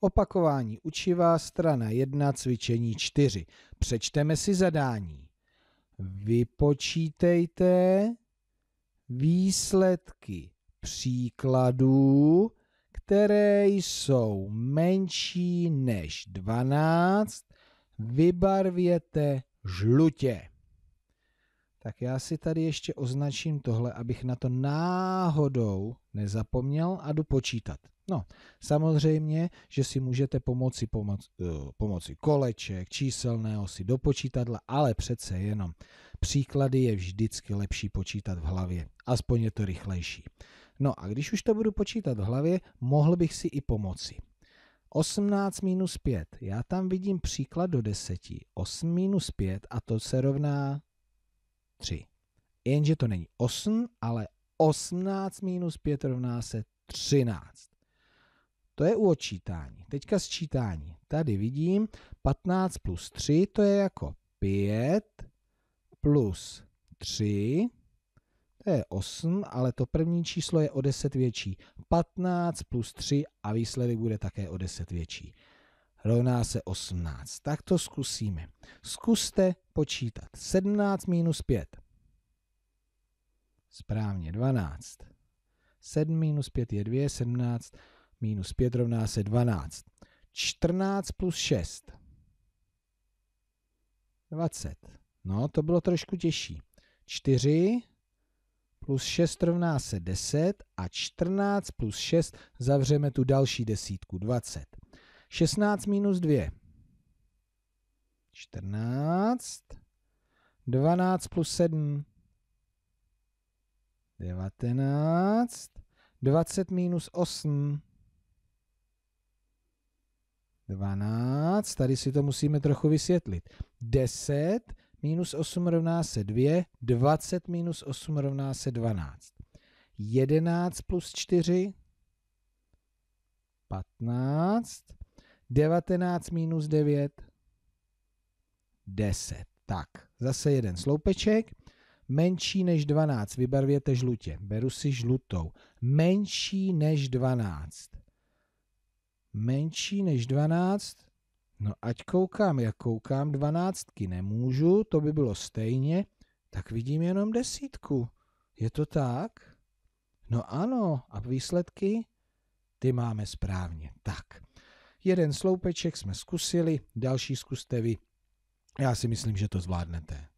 Opakování učiva, strana 1, cvičení 4. Přečteme si zadání. Vypočítejte výsledky příkladů, které jsou menší než 12, vybarvěte žlutě. Tak já si tady ještě označím tohle, abych na to náhodou nezapomněl a jdu počítat. No, samozřejmě, že si můžete pomoci pomoc, eh, pomocí koleček, číselné osy do počítadla, ale přece jenom příklady je vždycky lepší počítat v hlavě, aspoň je to rychlejší. No a když už to budu počítat v hlavě, mohl bych si i pomoci. 18 minus 5, já tam vidím příklad do 10, 8 minus 5 a to se rovná 3. Jenže to není 8, ale 18 minus 5 rovná se 13. To je u odčítání. Teďka sčítání. Tady vidím 15 plus 3, to je jako 5 plus 3, to je 8, ale to první číslo je o 10 větší. 15 plus 3 a výsledek bude také o 10 větší. Rovná se 18. Tak to zkusíme. Zkuste počítat. 17 minus 5. Správně, 12. 7 minus 5 je 2, 17 minus 5 rovná se 12. 14 plus 6. 20. No, to bylo trošku těžší. 4 plus 6 rovná se 10 a 14 plus 6 zavřeme tu další desítku, 20. 16 minus 2. 14. 12 plus 7. 19. 20 minus 8. 12, tady si to musíme trochu vysvětlit. 10 minus 8 rovná se 2, 20 minus 8 rovná se 12. 11 plus 4, 15, 19 minus 9, 10. Tak, zase jeden sloupeček. Menší než 12, vybarvěte žlutě. Beru si žlutou. Menší než 12 menší než 12, no ať koukám, jak koukám, 12 nemůžu, to by bylo stejně, tak vidím jenom desítku. Je to tak? No ano, a výsledky? Ty máme správně. Tak, jeden sloupeček jsme zkusili, další zkuste vy. Já si myslím, že to zvládnete.